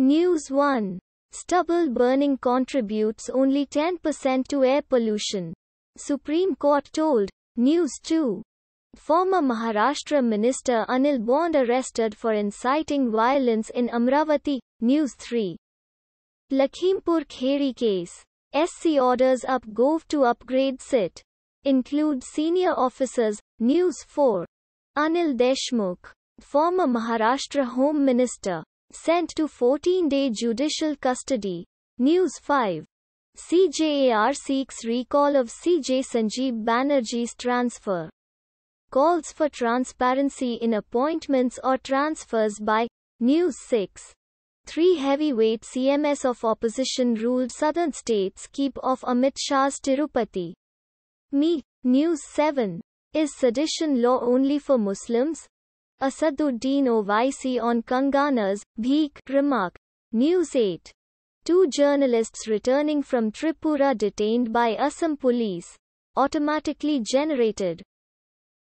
News 1. Stubble burning contributes only 10% to air pollution. Supreme Court told. News 2. Former Maharashtra Minister Anil Bond arrested for inciting violence in Amravati. News 3. Lakhimpur Kheri case. SC orders up Gov to upgrade SIT. Include senior officers. News 4. Anil Deshmukh. Former Maharashtra Home Minister. Sent to 14-day judicial custody. News 5. CJAR seeks recall of CJ Sanjeev Banerjee's transfer. Calls for transparency in appointments or transfers by News 6. Three heavyweight CMS of opposition ruled southern states keep off Amit Shah's Tirupati. Me, News 7. Is sedition law only for Muslims? Asaduddin Owaisi on Kangana's Bheek remark. News 8. Two journalists returning from Tripura detained by Assam police. Automatically generated.